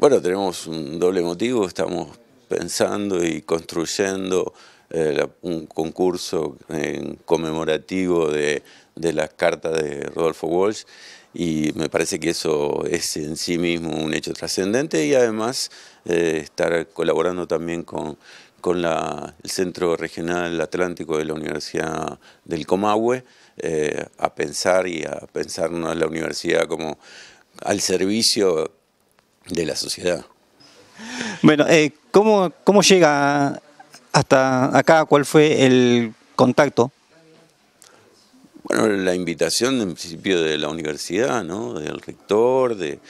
Bueno, tenemos un doble motivo, estamos pensando y construyendo eh, un concurso eh, conmemorativo de, de las cartas de Rodolfo Walsh y me parece que eso es en sí mismo un hecho trascendente y además eh, estar colaborando también con, con la, el Centro Regional Atlántico de la Universidad del Comahue a pensar y a pensarnos la universidad como al servicio de la sociedad. Bueno, eh, ¿cómo, llega hasta acá? ¿Cuál fue el contacto? Bueno, la invitación en principio de la universidad, ¿no? del rector, de,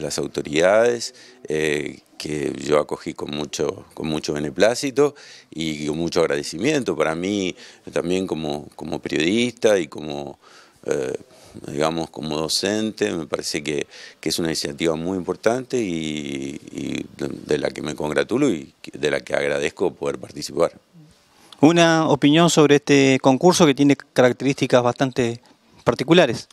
las autoridades, eh, que yo acogí con mucho, con mucho beneplácito y con mucho agradecimiento. Para mí, también como, como periodista y como eh, digamos, como docente, me parece que, es una iniciativa muy importante y, de la que me congratulo y de la que agradezco poder participar. Una opinión sobre este concurso que tiene características bastante particulares.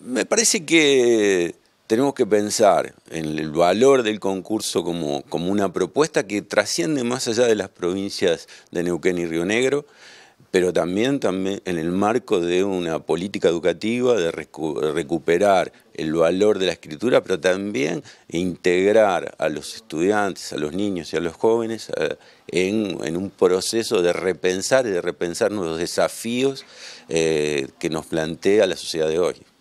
Me parece que tenemos que pensar en el valor del concurso como, como una propuesta que trasciende más allá de las provincias de Neuquén y Río Negro pero también, también en el marco de una política educativa de recuperar el valor de la escritura, pero también integrar a los estudiantes, a los niños y a los jóvenes eh, en, un proceso de repensar y de repensar los desafíos eh, que nos plantea la sociedad de hoy.